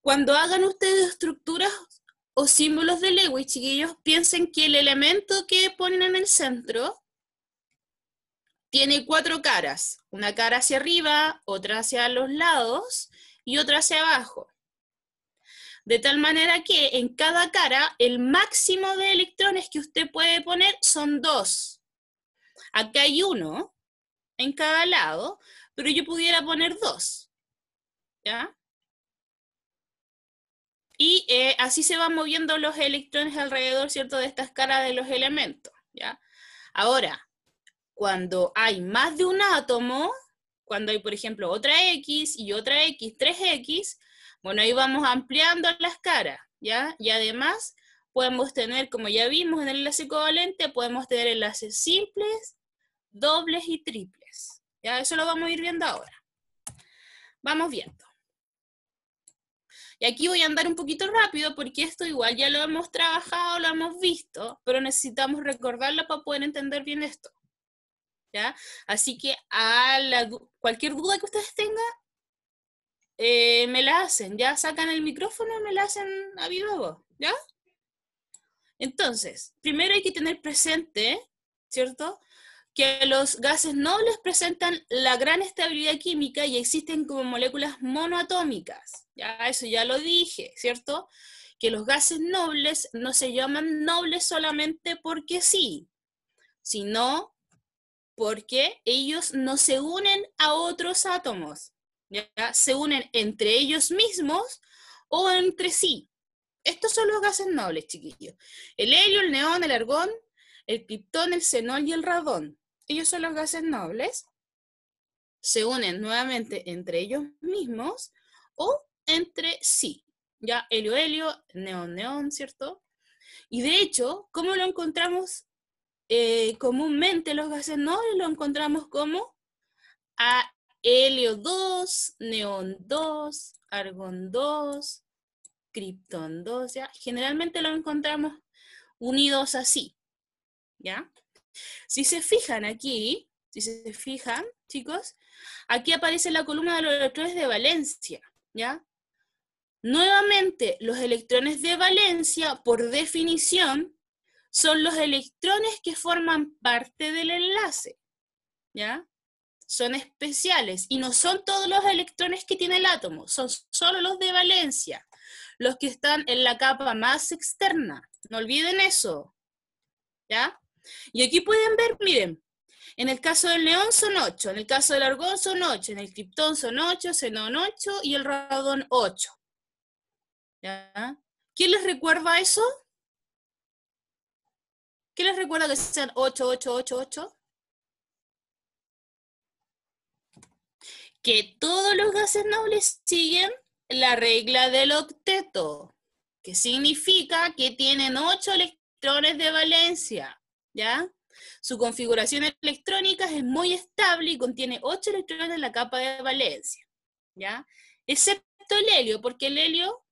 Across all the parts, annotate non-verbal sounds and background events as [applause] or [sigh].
Cuando hagan ustedes estructuras o símbolos de Lewis, chiquillos, piensen que el elemento que ponen en el centro tiene cuatro caras, una cara hacia arriba, otra hacia los lados y otra hacia abajo. De tal manera que en cada cara el máximo de electrones que usted puede poner son dos. Acá hay uno en cada lado, pero yo pudiera poner dos. ¿ya? Y eh, así se van moviendo los electrones alrededor, ¿cierto?, de estas caras de los elementos, ¿ya? Ahora, cuando hay más de un átomo, cuando hay, por ejemplo, otra X y otra X, 3X, bueno, ahí vamos ampliando las caras, ¿ya? Y además podemos tener, como ya vimos en el enlace covalente, podemos tener enlaces simples, dobles y triples, ¿ya? Eso lo vamos a ir viendo ahora. Vamos viendo. Y aquí voy a andar un poquito rápido porque esto igual ya lo hemos trabajado, lo hemos visto, pero necesitamos recordarlo para poder entender bien esto. ¿Ya? Así que a cualquier duda que ustedes tengan, eh, me la hacen, ya sacan el micrófono y me la hacen a vivo. ¿ya? Entonces, primero hay que tener presente, ¿cierto? que los gases nobles presentan la gran estabilidad química y existen como moléculas monoatómicas. Ya, eso ya lo dije, ¿cierto? Que los gases nobles no se llaman nobles solamente porque sí, sino porque ellos no se unen a otros átomos, ¿ya? Se unen entre ellos mismos o entre sí. Estos son los gases nobles, chiquillos. El helio, el neón, el argón, el criptón, el xenol y el radón ellos son los gases nobles, se unen nuevamente entre ellos mismos o entre sí. Ya helio-helio, neón-neón, ¿cierto? Y de hecho, ¿cómo lo encontramos eh, comúnmente los gases nobles? Lo encontramos como a helio 2, neón 2, argón 2, criptón 2, ¿ya? Generalmente lo encontramos unidos así, ¿ya? Si se fijan aquí, si se fijan, chicos, aquí aparece la columna de los electrones de valencia, ¿ya? Nuevamente, los electrones de valencia, por definición, son los electrones que forman parte del enlace, ¿ya? Son especiales y no son todos los electrones que tiene el átomo, son solo los de valencia, los que están en la capa más externa. No olviden eso, ¿ya? Y aquí pueden ver, miren, en el caso del neón son 8, en el caso del argón son 8, en el criptón son 8, xenón 8 y el radón 8. ¿Ya? ¿Quién les recuerda eso? ¿Quién les recuerda que sean 8, 8, 8, 8? Que todos los gases nobles siguen la regla del octeto, que significa que tienen 8 electrones de valencia. ¿ya? Su configuración electrónica es muy estable y contiene 8 electrones en la capa de valencia, ¿ya? Excepto el helio, porque el helio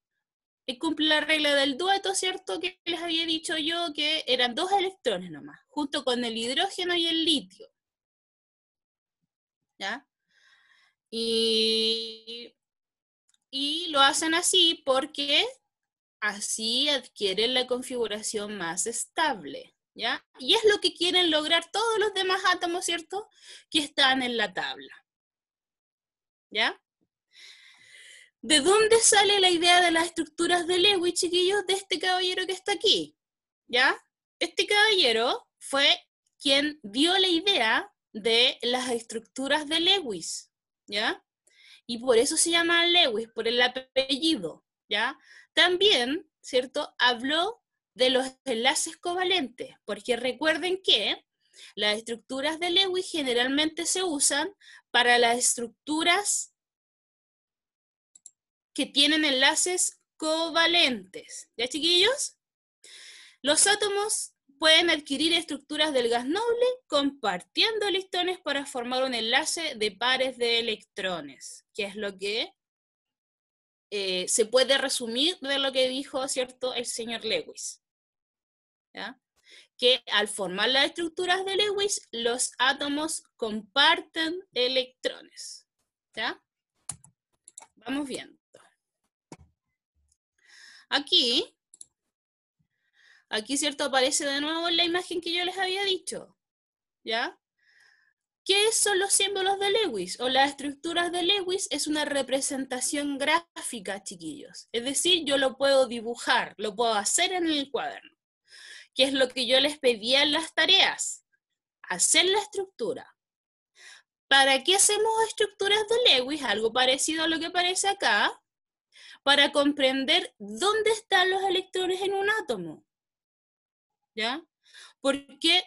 eh, cumple la regla del dueto, ¿cierto? Que les había dicho yo que eran dos electrones nomás, junto con el hidrógeno y el litio. ¿Ya? Y, y lo hacen así porque así adquieren la configuración más estable. Y es lo que quieren lograr todos los demás átomos, ¿cierto? Que están en la tabla. ¿Ya? ¿De dónde sale la idea de las estructuras de Lewis, chiquillos? De este caballero que está aquí, ¿ya? Este caballero fue quien dio la idea de las estructuras de Lewis, ¿ya? Y por eso se llama Lewis, por el apellido, ¿ya? También, ¿cierto? Habló de los enlaces covalentes, porque recuerden que las estructuras de Lewis generalmente se usan para las estructuras que tienen enlaces covalentes. ¿Ya, chiquillos? Los átomos pueden adquirir estructuras del gas noble compartiendo listones para formar un enlace de pares de electrones, que es lo que eh, se puede resumir de lo que dijo, ¿cierto?, el señor Lewis. ¿ya? que al formar las estructuras de Lewis, los átomos comparten electrones. ¿ya? Vamos viendo. Aquí, aquí, ¿cierto? Aparece de nuevo la imagen que yo les había dicho. ¿Ya? ¿Qué son los símbolos de Lewis o las estructuras de Lewis? Es una representación gráfica, chiquillos. Es decir, yo lo puedo dibujar, lo puedo hacer en el cuaderno que es lo que yo les pedía en las tareas, hacer la estructura. ¿Para qué hacemos estructuras de Lewis? Algo parecido a lo que aparece acá, para comprender dónde están los electrones en un átomo. ¿Ya? ¿Por qué,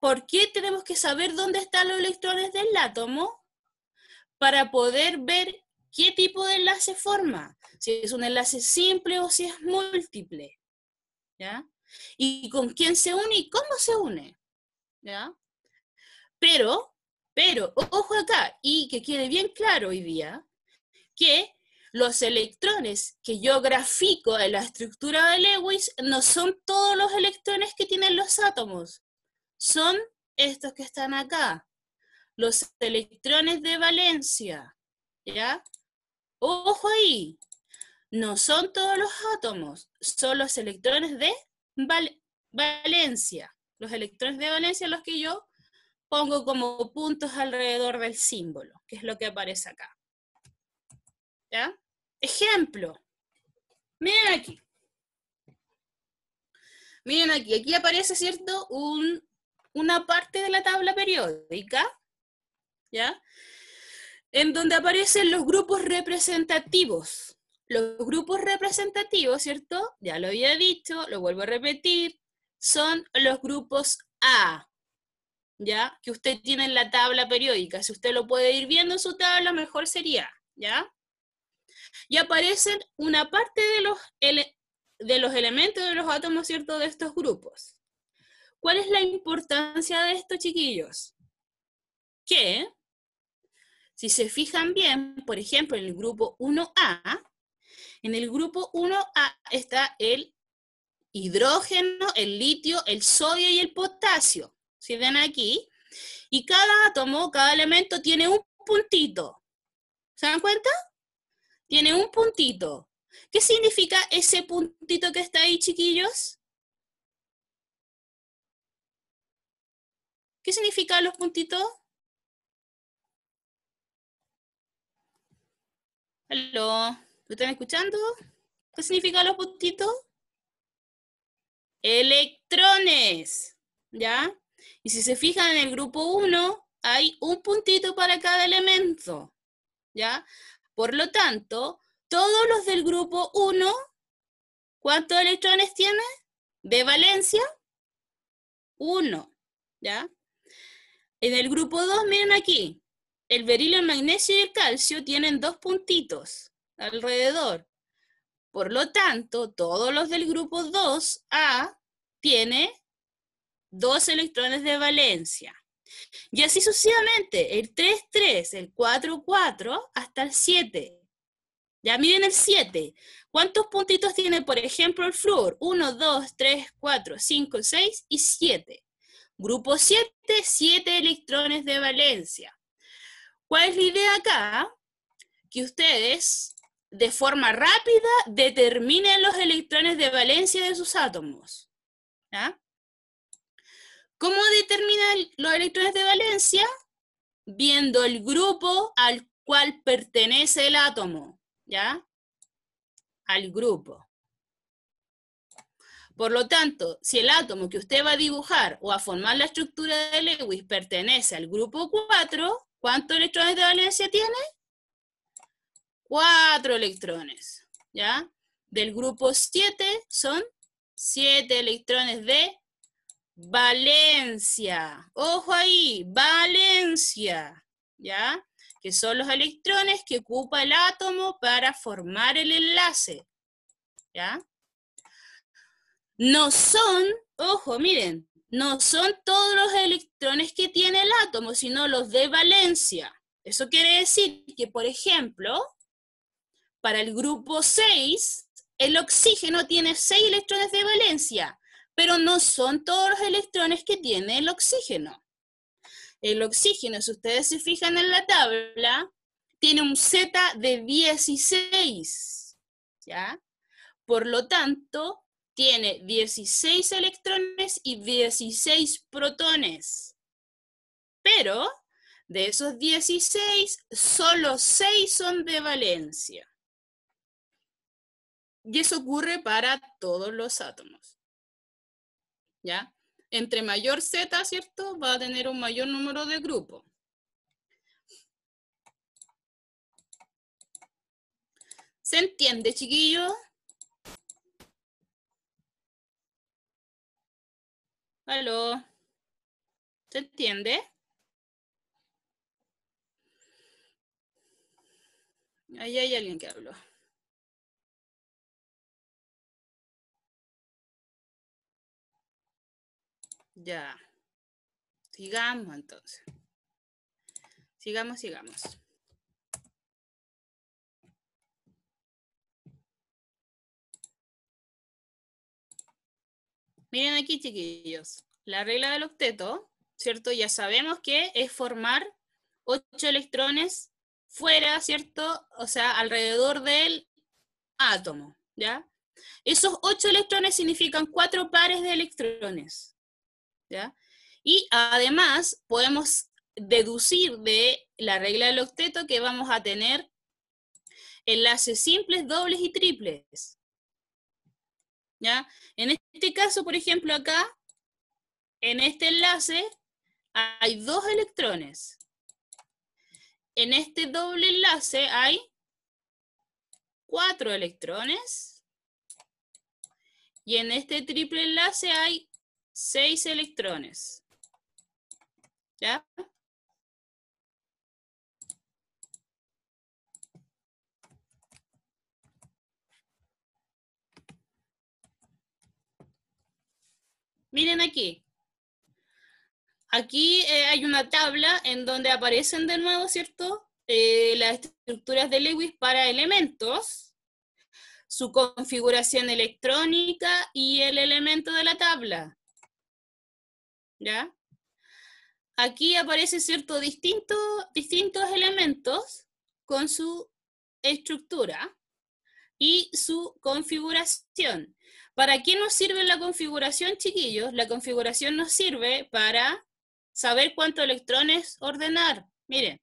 ¿Por qué tenemos que saber dónde están los electrones del átomo? Para poder ver qué tipo de enlace forma, si es un enlace simple o si es múltiple. ¿Ya? y con quién se une y cómo se une. ¿Ya? Pero, pero, ojo acá, y que quede bien claro hoy día, que los electrones que yo grafico en la estructura de Lewis no son todos los electrones que tienen los átomos, son estos que están acá, los electrones de valencia, ¿ya? Ojo ahí, no son todos los átomos, son los electrones de Valencia, los electrones de Valencia, los que yo pongo como puntos alrededor del símbolo, que es lo que aparece acá. ¿Ya? Ejemplo. Miren aquí. Miren aquí, aquí aparece, ¿cierto? una parte de la tabla periódica, ¿ya? En donde aparecen los grupos representativos los grupos representativos, ¿cierto? Ya lo había dicho, lo vuelvo a repetir, son los grupos A, ¿ya? Que usted tiene en la tabla periódica. Si usted lo puede ir viendo en su tabla, mejor sería, ¿ya? Y aparecen una parte de los, de los elementos de los átomos, ¿cierto? De estos grupos. ¿Cuál es la importancia de esto, chiquillos? Que, si se fijan bien, por ejemplo, en el grupo 1A, en el grupo 1A está el hidrógeno, el litio, el sodio y el potasio. Si ven aquí. Y cada átomo, cada elemento tiene un puntito. ¿Se dan cuenta? Tiene un puntito. ¿Qué significa ese puntito que está ahí, chiquillos? ¿Qué significan los puntitos? ¿Aló? ¿Lo están escuchando? ¿Qué significan los puntitos? Electrones. ¿Ya? Y si se fijan en el grupo 1, hay un puntito para cada elemento. ¿Ya? Por lo tanto, todos los del grupo 1, ¿cuántos electrones tiene? De valencia, 1. ¿Ya? En el grupo 2, miren aquí, el berilio, el magnesio y el calcio tienen dos puntitos alrededor. Por lo tanto, todos los del grupo 2A tiene dos electrones de valencia. Y así sucesivamente, el 3, 3, el 4, 4, hasta el 7. Ya miren el 7. ¿Cuántos puntitos tiene, por ejemplo, el flúor? 1, 2, 3, 4, 5, 6 y 7. Grupo 7, 7 electrones de valencia. ¿Cuál es la idea acá? Que ustedes de forma rápida determinen los electrones de valencia de sus átomos. ¿Cómo determinan los electrones de valencia? Viendo el grupo al cual pertenece el átomo, ¿ya? Al grupo. Por lo tanto, si el átomo que usted va a dibujar o a formar la estructura de Lewis pertenece al grupo 4, ¿cuántos electrones de valencia tiene? Cuatro electrones, ¿ya? Del grupo 7 son siete electrones de valencia. Ojo ahí, valencia, ¿ya? Que son los electrones que ocupa el átomo para formar el enlace, ¿ya? No son, ojo, miren, no son todos los electrones que tiene el átomo, sino los de valencia. Eso quiere decir que, por ejemplo, para el grupo 6, el oxígeno tiene 6 electrones de valencia, pero no son todos los electrones que tiene el oxígeno. El oxígeno, si ustedes se fijan en la tabla, tiene un Z de 16, ¿ya? Por lo tanto, tiene 16 electrones y 16 protones. Pero de esos 16, solo 6 son de valencia. Y eso ocurre para todos los átomos. ¿Ya? Entre mayor Z, ¿cierto? Va a tener un mayor número de grupo. ¿Se entiende, chiquillo? ¿Aló? ¿Se entiende? Ahí hay alguien que habló. Ya. Sigamos entonces. Sigamos, sigamos. Miren aquí, chiquillos. La regla del octeto, ¿cierto? Ya sabemos que es formar ocho electrones fuera, ¿cierto? O sea, alrededor del átomo, ¿ya? Esos ocho electrones significan cuatro pares de electrones. Y además podemos deducir de la regla del octeto que vamos a tener enlaces simples, dobles y triples. En este caso, por ejemplo, acá, en este enlace, hay dos electrones. En este doble enlace hay cuatro electrones. Y en este triple enlace hay Seis electrones. ¿Ya? Miren aquí. Aquí eh, hay una tabla en donde aparecen de nuevo, ¿cierto? Eh, las estructuras de Lewis para elementos, su configuración electrónica y el elemento de la tabla. ¿ya? Aquí aparecen ciertos distintos elementos con su estructura y su configuración. ¿Para qué nos sirve la configuración, chiquillos? La configuración nos sirve para saber cuántos electrones ordenar. Miren,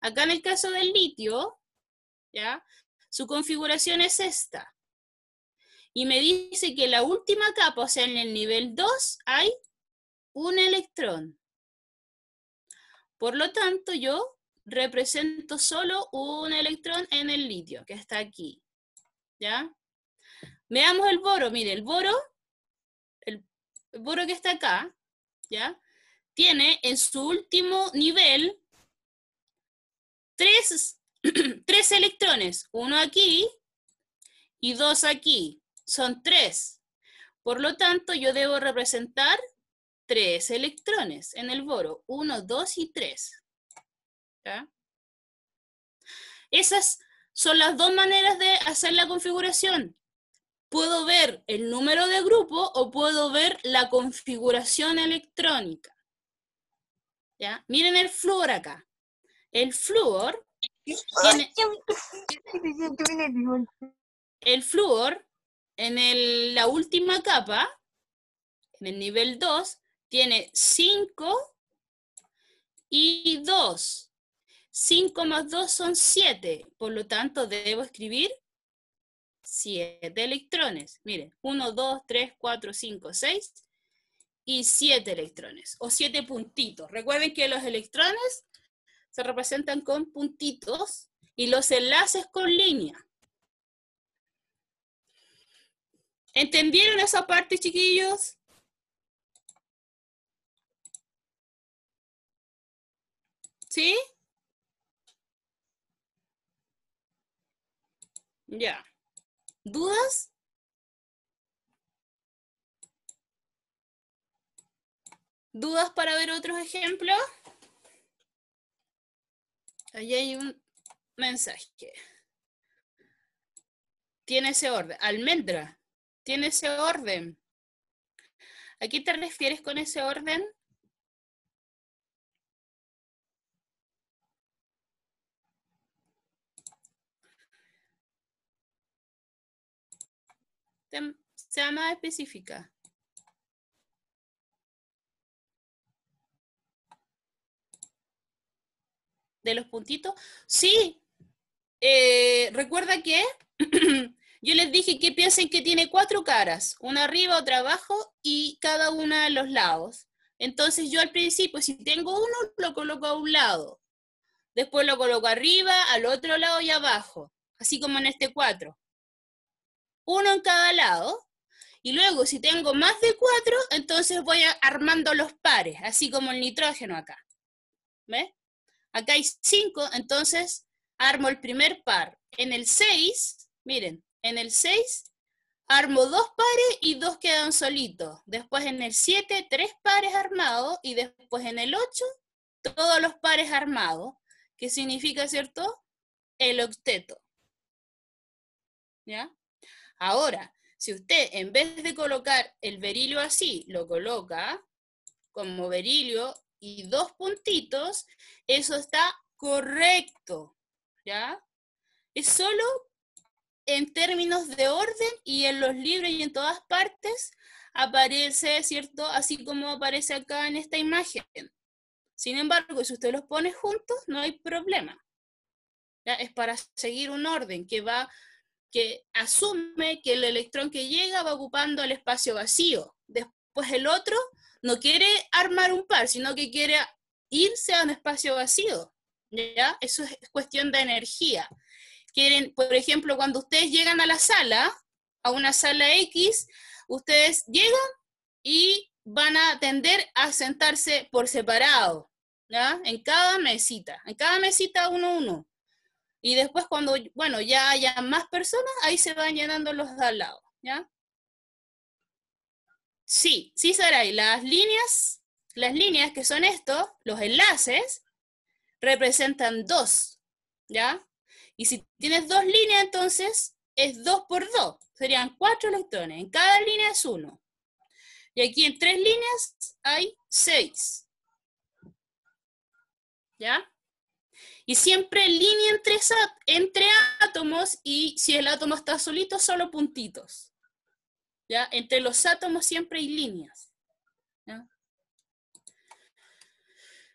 acá en el caso del litio, ¿ya? Su configuración es esta. Y me dice que la última capa, o sea, en el nivel 2, hay un electrón. Por lo tanto, yo represento solo un electrón en el litio, que está aquí. ¿Ya? Veamos el boro. Mire, el boro, el, boro que está acá, ¿ya? Tiene en su último nivel tres, [clears throat] tres electrones. Uno aquí y dos aquí. Son tres. Por lo tanto, yo debo representar tres electrones en el boro, uno, dos y tres. Esas son las dos maneras de hacer la configuración. Puedo ver el número de grupo o puedo ver la configuración electrónica. ¿Ya? Miren el flúor acá. El flúor El flúor en la última capa, en el nivel 2, tiene 5 y 2. 5 más 2 son 7, por lo tanto debo escribir 7 electrones. Miren, 1, 2, 3, 4, 5, 6 y 7 electrones, o 7 puntitos. Recuerden que los electrones se representan con puntitos y los enlaces con línea. ¿Entendieron esa parte, chiquillos? ¿Sí? Ya. ¿Dudas? ¿Dudas para ver otros ejemplos? Allí hay un mensaje. Tiene ese orden. Almendra. Tiene ese orden. ¿A qué te refieres con ese orden? sea más específica. De los puntitos. Sí, eh, recuerda que [clears throat] yo les dije que piensen que tiene cuatro caras, una arriba, otra abajo y cada una de los lados. Entonces yo al principio, si tengo uno, lo coloco a un lado. Después lo coloco arriba, al otro lado y abajo, así como en este cuatro uno en cada lado, y luego si tengo más de cuatro, entonces voy armando los pares, así como el nitrógeno acá. ¿Ves? Acá hay cinco, entonces armo el primer par. En el seis, miren, en el seis armo dos pares y dos quedan solitos. Después en el siete, tres pares armados, y después en el ocho, todos los pares armados, ¿Qué significa, ¿cierto? El octeto. ¿Ya? Ahora, si usted en vez de colocar el berilio así, lo coloca como berilio y dos puntitos, eso está correcto, ¿ya? Es solo en términos de orden y en los libros y en todas partes aparece, ¿cierto? Así como aparece acá en esta imagen. Sin embargo, si usted los pone juntos, no hay problema. Es para seguir un orden que va que asume que el electrón que llega va ocupando el espacio vacío. Después el otro no quiere armar un par, sino que quiere irse a un espacio vacío. ¿ya? Eso es cuestión de energía. Quieren, por ejemplo, cuando ustedes llegan a la sala, a una sala X, ustedes llegan y van a tender a sentarse por separado, ¿ya? En cada mesita, en cada mesita uno a uno. Y después cuando, bueno, ya haya más personas, ahí se van llenando los de al lado, ¿ya? Sí, sí, Saray, las líneas, las líneas que son estos, los enlaces, representan dos, ¿ya? Y si tienes dos líneas, entonces es dos por dos, serían cuatro electrones, en cada línea es uno. Y aquí en tres líneas hay seis. ¿Ya? Y siempre línea entre, átomos y si el átomo está solito, solo puntitos. ¿Ya? Entre los átomos siempre hay líneas.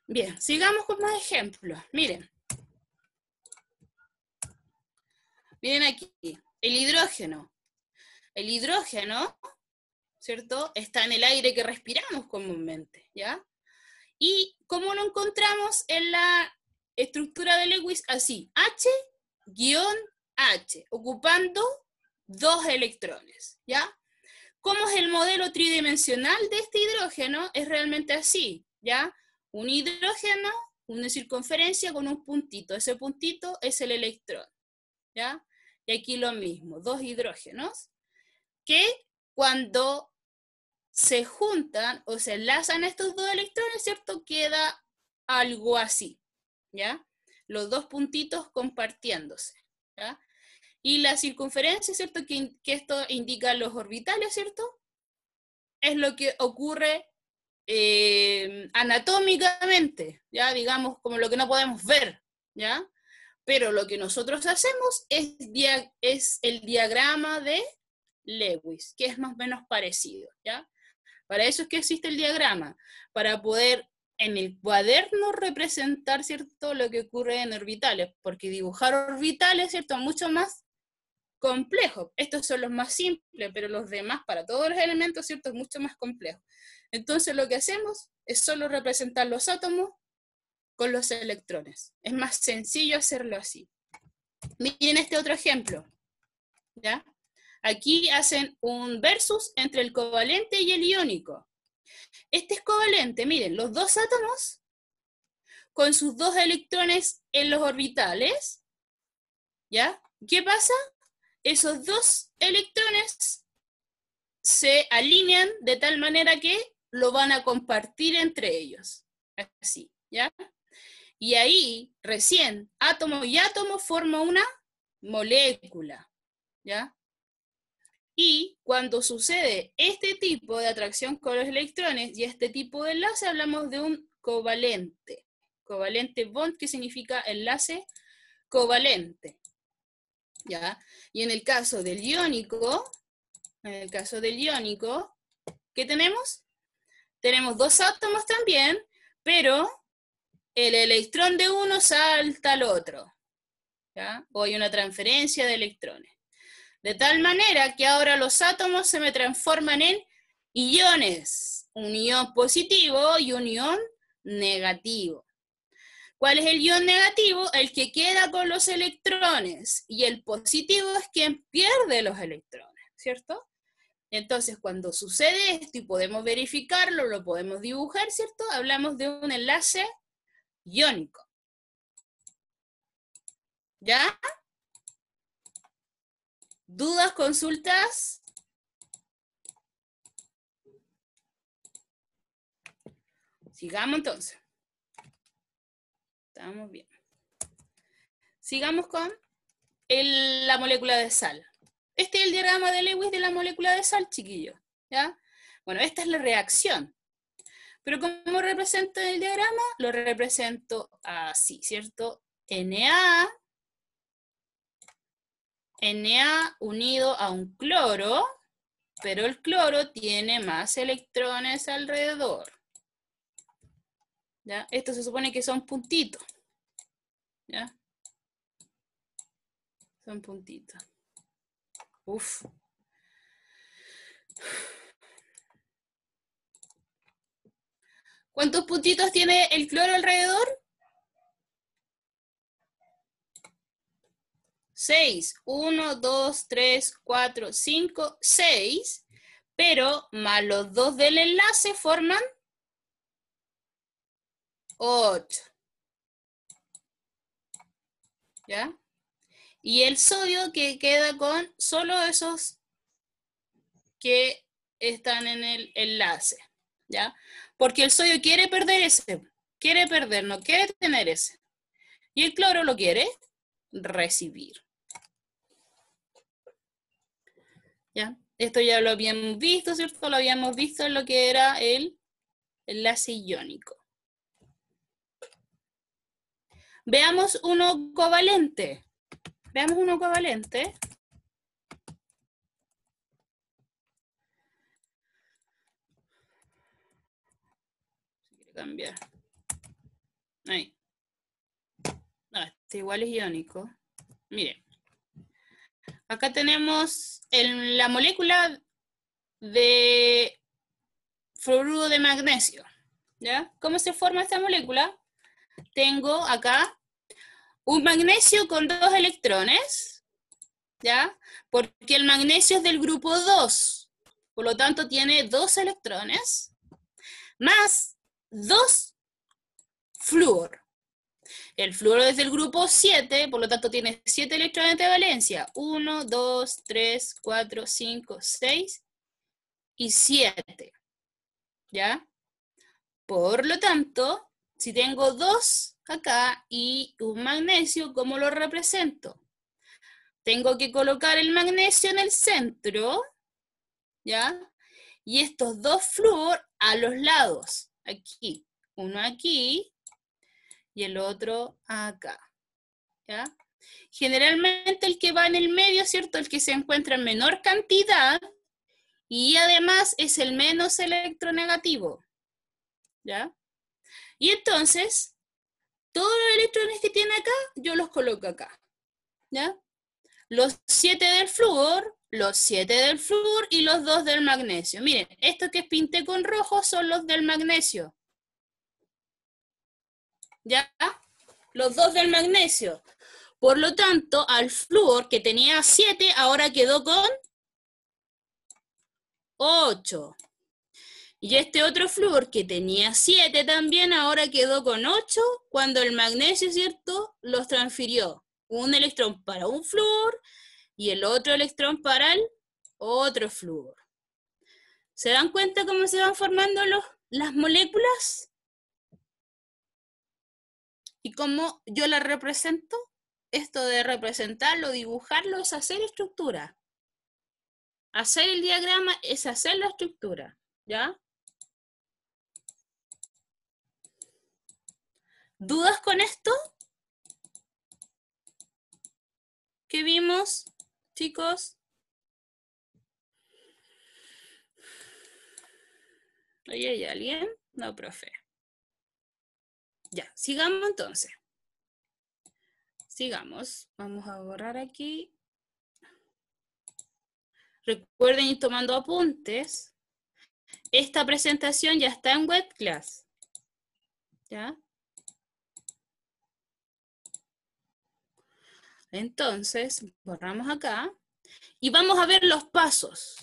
Bien, sigamos con más ejemplos. Miren. Miren aquí, el hidrógeno. El hidrógeno, ¿cierto? Está en el aire que respiramos comúnmente, ¿ya? ¿Y cómo lo encontramos en la estructura de Lewis así, H H, ocupando dos electrones, ¿ya? ¿Cómo es el modelo tridimensional de este hidrógeno? Es realmente así, ¿ya? Un hidrógeno, una circunferencia con un puntito. Ese puntito es el electrón, ¿ya? Y aquí lo mismo, dos hidrógenos que cuando se juntan o se enlazan estos dos electrones, ¿cierto? Queda algo así, ¿ya? Los dos puntitos compartiéndose, ¿ya? Y la circunferencia, ¿cierto? Que, esto indica los orbitales, ¿cierto? Es lo que ocurre eh, anatómicamente, ¿ya? Digamos, como lo que no podemos ver, ¿ya? Pero lo que nosotros hacemos es, es el diagrama de Lewis, que es más o menos parecido, ¿ya? Para eso es que existe el diagrama, para poder en el cuaderno representar, ¿cierto?, lo que ocurre en orbitales, porque dibujar orbitales, ¿cierto?, mucho más complejo. Estos son los más simples, pero los demás, para todos los elementos, ¿cierto?, es mucho más complejo. Entonces lo que hacemos es solo representar los átomos con los electrones. Es más sencillo hacerlo así. Miren este otro ejemplo. ¿ya? Aquí hacen un versus entre el covalente y el iónico. Este es covalente, miren, los dos átomos con sus dos electrones en los orbitales, ¿ya? ¿Qué pasa? Esos dos electrones se alinean de tal manera que lo van a compartir entre ellos. Así, ¿ya? Y ahí, recién, átomo y átomo forma una molécula, ¿ya? Y cuando sucede este tipo de atracción con los electrones y este tipo de enlace, hablamos de un covalente. Covalente bond, que significa enlace covalente. ¿Ya? Y en el caso del iónico, en el caso del iónico, ¿qué tenemos? Tenemos dos átomos también, pero el electrón de uno salta al otro. ¿ya? O hay una transferencia de electrones. De tal manera que ahora los átomos se me transforman en iones, un positivo y unión negativo. ¿Cuál es el ion negativo? El que queda con los electrones y el positivo es quien pierde los electrones, ¿cierto? Entonces, cuando sucede esto y podemos verificarlo, lo podemos dibujar, ¿cierto? Hablamos de un enlace iónico. ¿Ya? ¿Dudas, consultas? Sigamos entonces. Estamos bien. Sigamos con la molécula de sal. Este es el diagrama de Lewis de la molécula de sal, chiquillo. ¿ya? Bueno, esta es la reacción. Pero ¿cómo represento el diagrama? Lo represento así, ¿cierto? Na Na unido a un cloro, pero el cloro tiene más electrones alrededor. ¿Ya? Esto se supone que son puntitos. ¿Ya? Son puntitos. Uf. ¿Cuántos puntitos tiene el cloro alrededor? 6. 1, 2, 3, 4, 5, 6. Pero más los dos del enlace forman 8. ¿Ya? Y el sodio que queda con solo esos que están en el enlace. ¿Ya? Porque el sodio quiere perder ese. Quiere perder, no quiere tener ese. Y el cloro lo quiere recibir. Esto ya lo habíamos visto, ¿cierto? Lo habíamos visto en lo que era el enlace iónico. Veamos uno covalente. Veamos uno covalente. cambiar. Ahí. No, este igual es iónico. Miren. Acá tenemos la molécula de fluoruro de magnesio. ¿Cómo se forma esta molécula? Tengo acá un magnesio con dos electrones, ¿ya? Porque el magnesio es del grupo 2, por lo tanto tiene dos electrones, más dos flúor. El flúor es del grupo 7, por lo tanto tiene 7 electrones de valencia. 1, 2, 3, 4, 5, 6 y 7. ¿Ya? Por lo tanto, si tengo 2 acá y un magnesio, ¿cómo lo represento? Tengo que colocar el magnesio en el centro, ¿ya? Y estos dos flúor a los lados, aquí, uno aquí y el otro acá. ¿Ya? Generalmente el que va en el medio, ¿cierto? El que se encuentra en menor cantidad y además es el menos electronegativo. ¿Ya? Y entonces, todos los electrones que tiene acá, yo los coloco acá. ¿Ya? Los siete del flúor, los siete del flúor y los dos del magnesio. Miren, estos que pinté con rojo son los del magnesio. ¿ya? Los dos del magnesio. Por lo tanto, al flúor que tenía 7, ahora quedó con 8. Y este otro flúor que tenía 7 también, ahora quedó con 8 cuando el magnesio, ¿cierto?, los transfirió. Un electrón para un flúor y el otro electrón para el otro flúor. ¿Se dan cuenta cómo se van formando las moléculas? y cómo yo la represento, esto de representarlo, dibujarlo, es hacer estructura. Hacer el diagrama es hacer la estructura, ¿ya? ¿Dudas con esto? ¿Qué vimos, chicos? ¿Oye, hay alguien? No, profe. Ya, sigamos entonces. Sigamos. Vamos a borrar aquí. Recuerden ir tomando apuntes. Esta presentación ya está en WebClass. ¿Ya? Entonces, borramos acá. Y vamos a ver los pasos.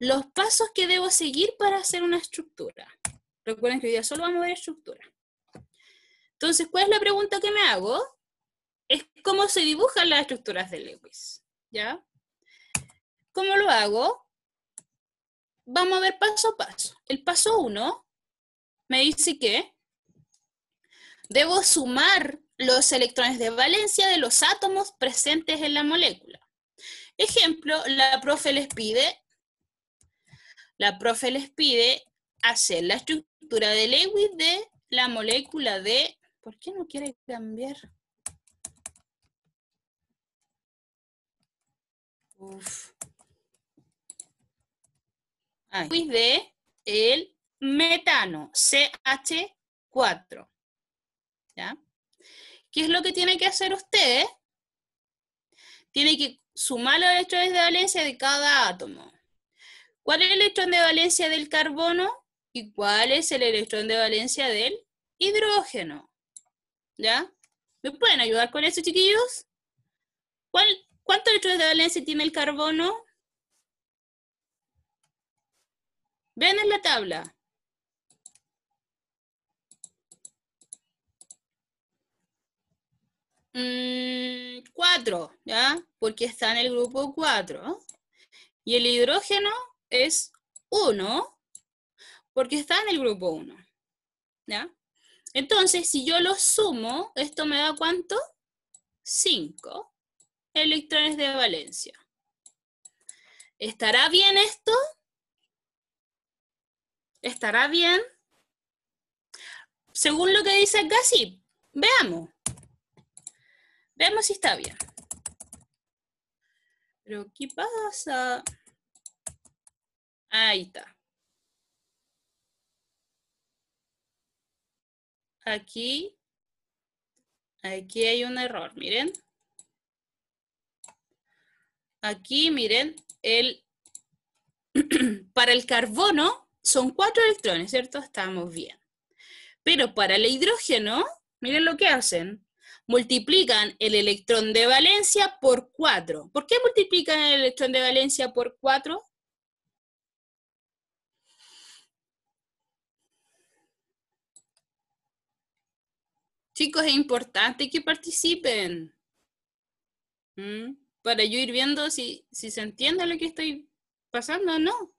Los pasos que debo seguir para hacer una estructura. Recuerden que hoy ya solo vamos a ver estructura. Entonces, ¿cuál es la pregunta que me hago? Es cómo se dibujan las estructuras de Lewis, ¿ya? ¿Cómo lo hago? Vamos a ver paso a paso. El paso 1 me dice que debo sumar los electrones de valencia de los átomos presentes en la molécula. Ejemplo, la profe les pide, la profe les pide hacer la estructura de Lewis de la molécula de ¿Por qué no quiere cambiar? Uf. de el metano, CH4. ¿Ya? ¿Qué es lo que tiene que hacer usted? Tiene que sumar los electrones de valencia de cada átomo. ¿Cuál es el electrón de valencia del carbono? ¿Y cuál es el electrón de valencia del hidrógeno? ¿Ya? ¿Me pueden ayudar con eso, chiquillos? ¿Cuál, ¿Cuántos electrones de valencia tiene el carbono? Ven en la tabla. Mm, cuatro, ¿ya? Porque está en el grupo 4. Y el hidrógeno es uno, porque está en el grupo 1. ¿Ya? Entonces, si yo lo sumo, ¿esto me da cuánto? 5 electrones de valencia. ¿Estará bien esto? ¿Estará bien? Según lo que dice acá, sí. Veamos. Veamos si está bien. Pero, ¿qué pasa? Ahí está. aquí, aquí hay un error, miren. Aquí, miren, [clears throat] para el carbono son cuatro electrones, ¿cierto? Estamos bien. Pero para el hidrógeno, miren lo que hacen. Multiplican el electrón de valencia por cuatro. ¿Por qué multiplican el electrón de valencia por cuatro? Chicos, es importante que participen. ¿Mm? Para yo ir viendo si, si se entiende lo que estoy pasando o no.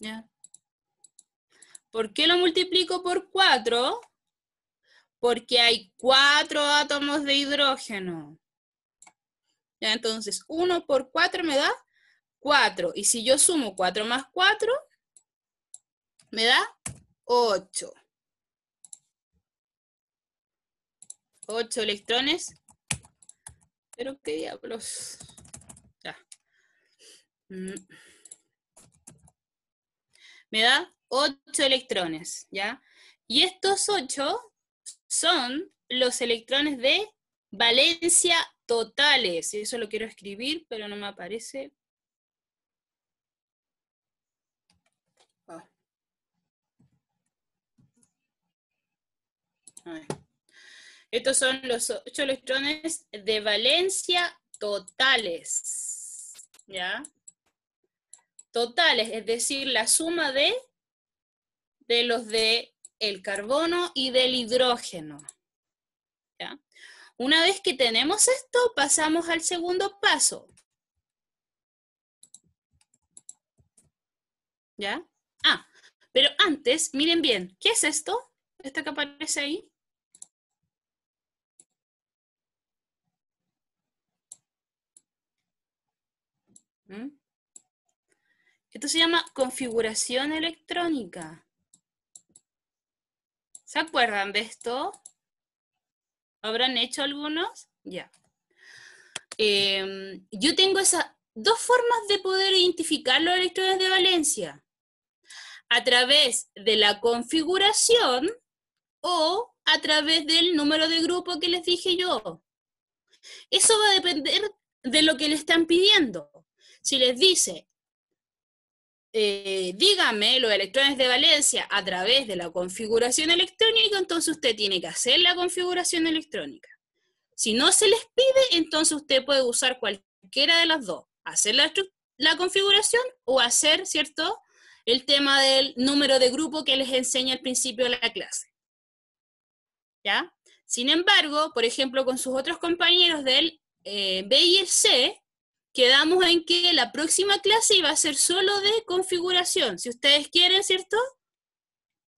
¿Ya? ¿Por qué lo multiplico por 4? Porque hay 4 átomos de hidrógeno. ¿Ya? Entonces, 1 por 4 me da 4. Y si yo sumo 4 más 4, me da 8. 8 electrones. Pero qué diablos. Ya. Mm. Me da 8 electrones, ¿ya? Y estos 8 son los electrones de valencia totales. Eso lo quiero escribir, pero no me aparece Estos son los ocho electrones de valencia totales. ¿Ya? Totales, es decir, la suma de, de los de el carbono y del hidrógeno. ¿Ya? Una vez que tenemos esto, pasamos al segundo paso. ¿Ya? Ah, pero antes, miren bien, ¿qué es esto? Esto que aparece ahí. ¿Mm? Esto se llama configuración electrónica. ¿Se acuerdan de esto? ¿Habrán hecho algunos? Ya. Em, yo tengo esas dos formas de poder identificar los electrones de valencia. A través de la configuración o a través del número de grupo que les dije yo. Eso va a depender de lo que le están pidiendo. Si les dice, eh, dígame los electrones de valencia a través de la configuración electrónica, entonces usted tiene que hacer la configuración electrónica. Si no se les pide, entonces usted puede usar cualquiera de las dos, hacer la, configuración o hacer, ¿cierto?, el tema del número de grupo que les enseña al principio de la clase. ¿Ya? Sin embargo, por ejemplo, con sus otros compañeros del eh, B y el C, quedamos en que la próxima clase iba a ser solo de configuración. Si ustedes quieren, ¿cierto?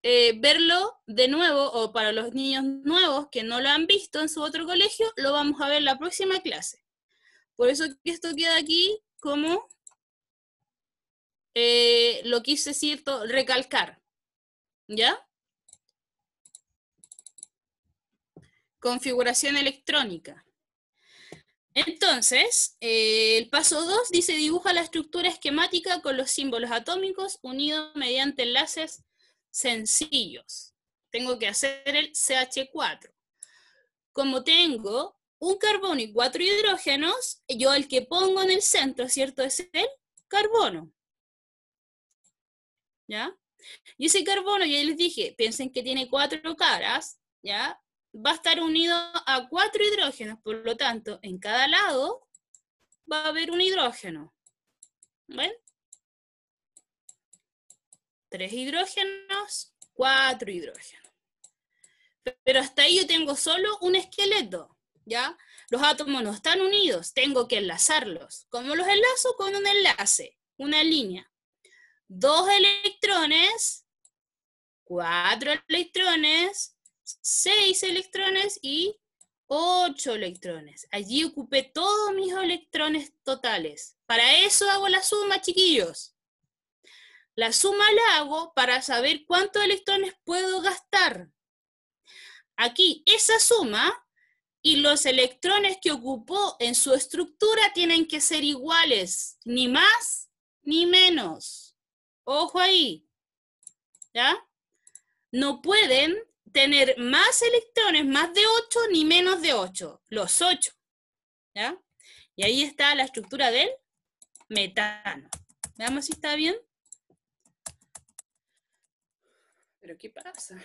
Eh, verlo de nuevo o para los niños nuevos que no lo han visto en su otro colegio, lo vamos a ver la próxima clase. Por eso esto queda aquí como eh, lo quise cierto, recalcar. ¿Ya? Configuración electrónica. Entonces, eh, el paso 2 dice dibuja la estructura esquemática con los símbolos atómicos unidos mediante enlaces sencillos. Tengo que hacer el CH4. Como tengo un carbono y cuatro hidrógenos, yo el que pongo en el centro, ¿cierto? Es el carbono. ¿Ya? Y ese carbono, ya les dije, piensen que tiene cuatro caras, ¿ya? va a estar unido a cuatro hidrógenos, por lo tanto, en cada lado va a haber un hidrógeno. ¿Ven? Tres hidrógenos, cuatro hidrógenos. Pero hasta ahí yo tengo solo un esqueleto, ¿ya? Los átomos no están unidos, tengo que enlazarlos. ¿Cómo los enlazo? Con un enlace, una línea. Dos electrones, cuatro electrones, 6 electrones y 8 electrones. Allí ocupé todos mis electrones totales. Para eso hago la suma, chiquillos. La suma la hago para saber cuántos electrones puedo gastar. Aquí esa suma y los electrones que ocupó en su estructura tienen que ser iguales, ni más ni menos. Ojo ahí. ¿Ya? No pueden tener más electrones, más de 8, ni menos de 8, los 8. ¿ya? Y ahí está la estructura del metano. Veamos si está bien. ¿Pero qué pasa?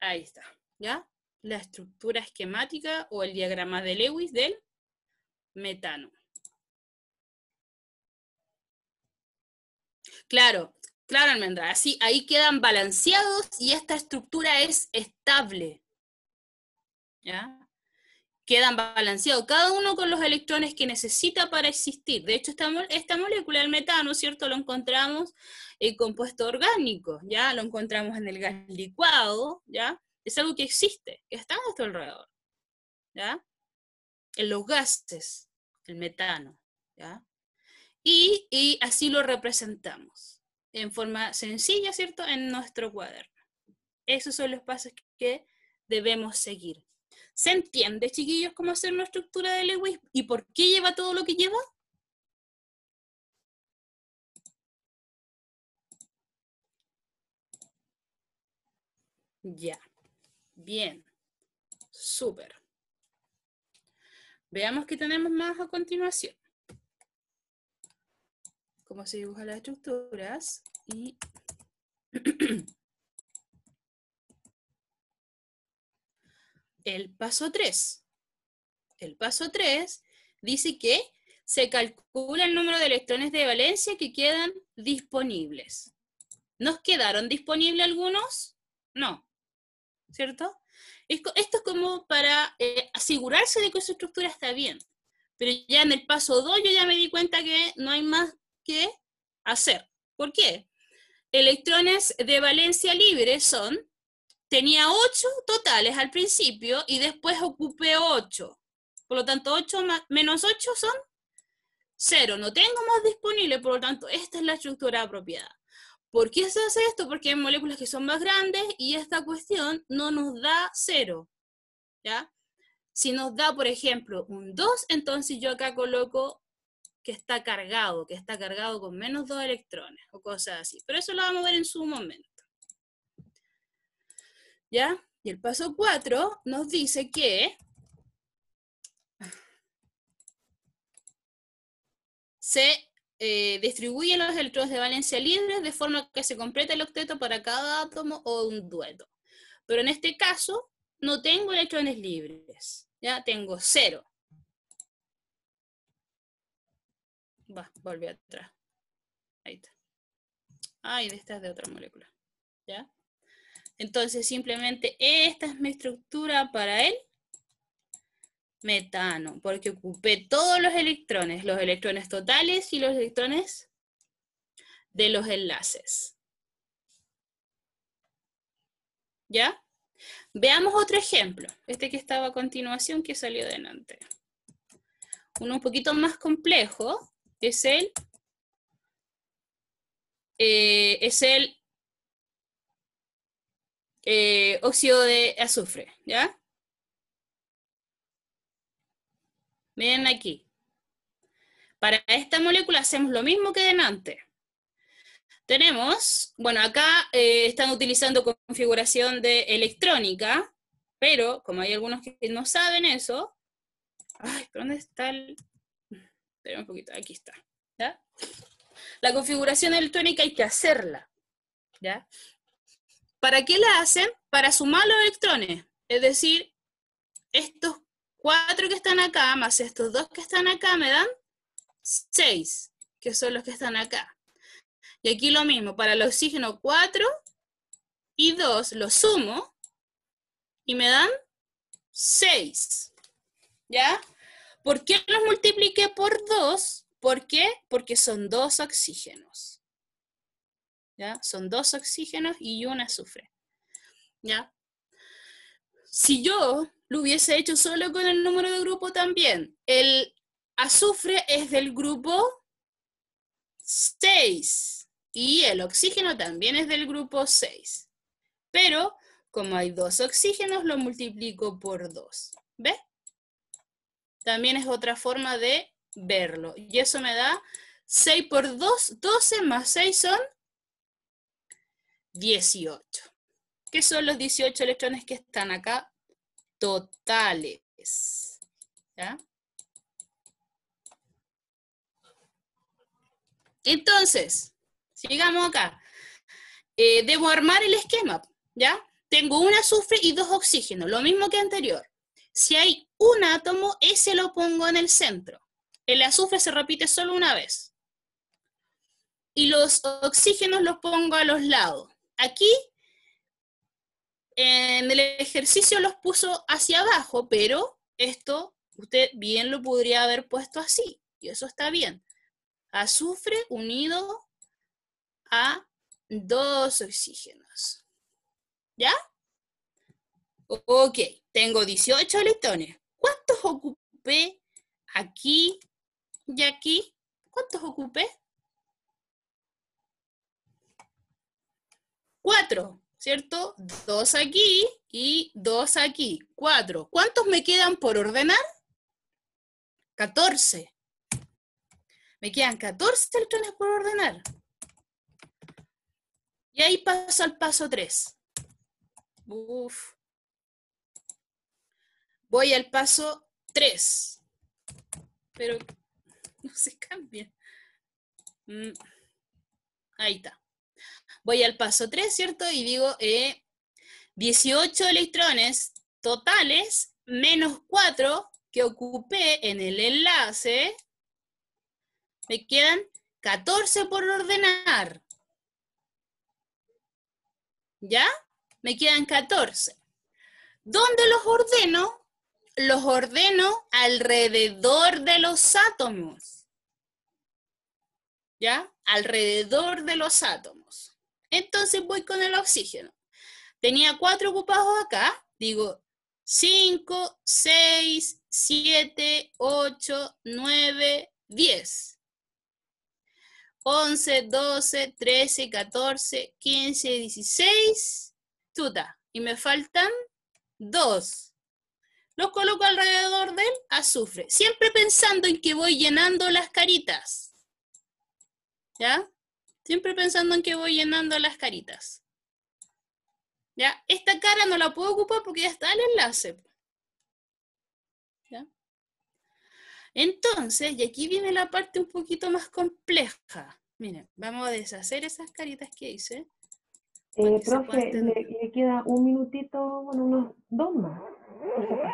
Ahí está, ¿ya? La estructura esquemática o el diagrama de Lewis del metano. Claro, Claro, almendra, así, ahí quedan balanceados y esta estructura es estable. ¿Ya? Quedan balanceados, cada uno con los electrones que necesita para existir. De hecho, esta, esta molécula, el metano, ¿cierto? Lo encontramos en eh, compuesto orgánico, ¿ya? Lo encontramos en el gas licuado, ¿ya? Es algo que existe, que está a nuestro alrededor, ¿ya? En los gases, el metano, ¿ya? y así lo representamos en forma sencilla, ¿cierto?, en nuestro cuaderno. Esos son los pasos que debemos seguir. ¿Se entiende, chiquillos, cómo hacer una estructura de Lewis y por qué lleva todo lo que lleva? Ya. Bien. Súper. Veamos qué tenemos más a continuación cómo se dibujan las estructuras y el paso 3. El paso 3 dice que se calcula el número de electrones de valencia que quedan disponibles. ¿Nos quedaron disponibles algunos? No, ¿cierto? Esto es como para eh, asegurarse de que su estructura está bien. Pero ya en el paso 2 yo ya me di cuenta que no hay más que hacer. ¿Por qué? Electrones de valencia libre son, tenía 8 totales al principio y después ocupé 8. Por lo tanto, 8 menos 8 son 0. No tengo más disponible, por lo tanto, esta es la estructura apropiada. ¿Por qué se hace esto? Porque hay moléculas que son más grandes y esta cuestión no nos da 0. ¿Ya? Si nos da, por ejemplo, un 2, entonces yo acá coloco que está cargado, que está cargado con menos dos electrones o cosas así. Pero eso lo vamos a ver en su momento. ¿Ya? Y el paso 4 nos dice que se eh, distribuyen los electrones de valencia libres de forma que se completa el octeto para cada átomo o un dueto. Pero en este caso no tengo electrones libres, ya tengo cero. Va, volví atrás. Ahí está. Ah, de esta es de otra molécula. ¿Ya? Entonces, simplemente esta es mi estructura para el metano, porque ocupé todos los electrones, los electrones totales y los electrones de los enlaces. ¿Ya? Veamos otro ejemplo, este que estaba a continuación que salió delante. Uno un poquito más complejo, eh, es el, es eh, el óxido de azufre, ¿ya? Miren aquí. Para esta molécula hacemos lo mismo que delante. Tenemos, bueno, acá eh, están utilizando configuración de electrónica, pero como hay algunos que no saben eso, ay, ¿dónde está el un poquito, aquí está. La configuración electrónica hay que hacerla. ¿ya? ¿Para qué la hacen? Para sumar los electrones. Es decir, estos cuatro que están acá, más estos dos que están acá, me dan seis, que son los que están acá. Y aquí lo mismo, para el oxígeno 4 y 2 lo sumo y me dan 6. ¿Ya? ¿Por qué los multipliqué por 2? ¿Por qué? Porque son dos oxígenos. ¿Ya? Son dos oxígenos y un azufre. ¿Ya? Si yo lo hubiese hecho solo con el número de grupo también, el azufre es del grupo 6 y el oxígeno también es del grupo 6. Pero como hay dos oxígenos, lo multiplico por dos. ¿Ves? también es otra forma de verlo. Y eso me da 6 por 2, 12 más 6 son 18. ¿Qué son los 18 electrones que están acá? Totales. ¿Ya? Entonces, sigamos acá. Eh, debo armar el esquema, ¿ya? Tengo un azufre y dos oxígenos, lo mismo que anterior. Si hay un átomo, ese lo pongo en el centro. El azufre se repite solo una vez. Y los oxígenos los pongo a los lados. Aquí, en el ejercicio los puso hacia abajo, pero esto usted bien lo podría haber puesto así. Y eso está bien. Azufre unido a dos oxígenos. ¿Ya? Ok, tengo 18 listones. ¿Cuántos ocupé aquí y aquí? ¿Cuántos ocupé? Cuatro, ¿cierto? Dos aquí y dos aquí. Cuatro. ¿Cuántos me quedan por ordenar? 14. Me quedan 14 listones por ordenar. Y ahí paso al paso 3. Uf. Voy al paso 3. Pero no se cambia. Mm. Ahí está. Voy al paso 3, ¿cierto? Y digo 18 eh, electrones totales menos 4 que ocupé en el enlace. Me quedan 14 por ordenar. ¿Ya? Me quedan 14. ¿Dónde los ordeno? los ordeno alrededor de los átomos. ¿Ya? Alrededor de los átomos. Entonces voy con el oxígeno. Tenía cuatro ocupados acá. Digo 5, 6, 7, 8, 9, 10. 11, 12, 13, 14, 15, 16. Tuta. Y me faltan dos los coloco alrededor del azufre, siempre pensando en que voy llenando las caritas. ¿Ya? Siempre pensando en que voy llenando las caritas. ¿Ya? Esta cara no la puedo ocupar porque ya está el enlace. ¿Ya? Entonces, y aquí viene la parte un poquito más compleja. Miren, vamos a deshacer esas caritas que hice. Eh, profe, le, queda un minutito, bueno, unos dos más.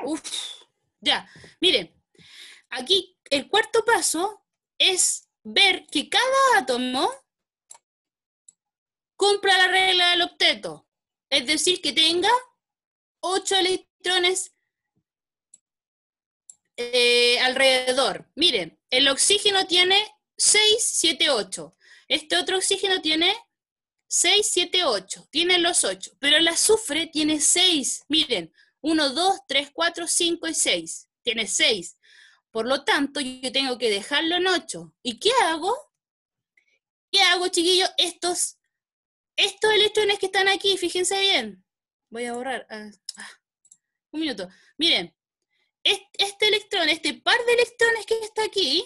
Uf, ya, miren, aquí el cuarto paso es ver que cada átomo cumpla la regla del octeto, es decir, que tenga 8 electrones eh, alrededor. Miren, el oxígeno tiene 6, 7, 8. Este otro oxígeno tiene 6, 7, 8. Tienen los 8. Pero el azufre tiene 6. Miren, 1, 2, 3, 4, 5 y 6. Tiene 6. Por lo tanto, yo tengo que dejarlo en 8. ¿Y qué hago? ¿Qué hago, chiquillos? Estos, estos electrones que están aquí, fíjense bien. Voy a borrar. Ah, ah, un minuto. Miren, este electrón, este par de electrones que está aquí,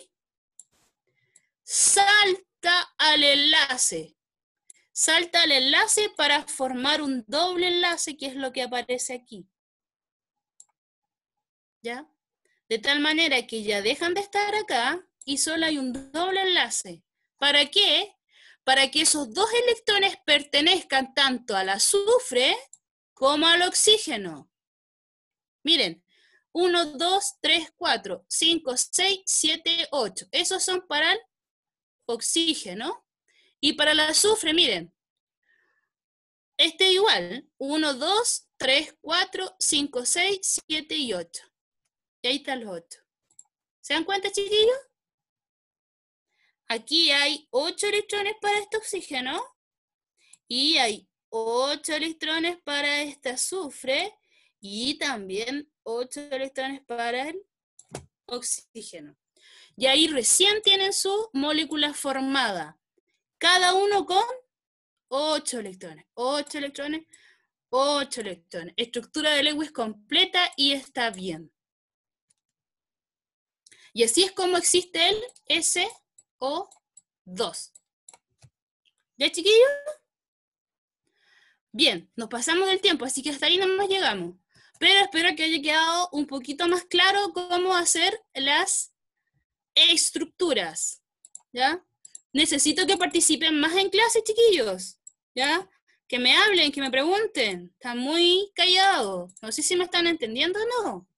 salta al enlace. Salta al enlace para formar un doble enlace, que es lo que aparece aquí. De tal manera que ya dejan de estar acá y solo hay un doble enlace. ¿Para qué? Para que esos dos electrones pertenezcan tanto al azufre como al oxígeno. Miren, 1, 2, 3, 4, 5, 6, 7, 8. Esos son para el oxígeno. Y para el azufre, miren, este igual, 1, 2, 3, 4, 5, 6, 7 y 8 ahí está los 8. ¿Se dan cuenta, chiquillos? Aquí hay ocho electrones para este oxígeno y hay ocho electrones para este azufre y también ocho electrones para el oxígeno. Y ahí recién tienen su molécula formada. Cada uno con ocho electrones, 8 electrones, 8 electrones. Estructura de Lewis completa y está bien. Y así es como existe el SO2. ¿Ya, chiquillos? Bien, nos pasamos del tiempo, así que hasta ahí nomás llegamos. Pero espero que haya quedado un poquito más claro cómo hacer las estructuras. ¿Ya? Necesito que participen más en clase, chiquillos. ¿Ya? Que me hablen, que me pregunten. Están muy callados. No sé si me están entendiendo o no.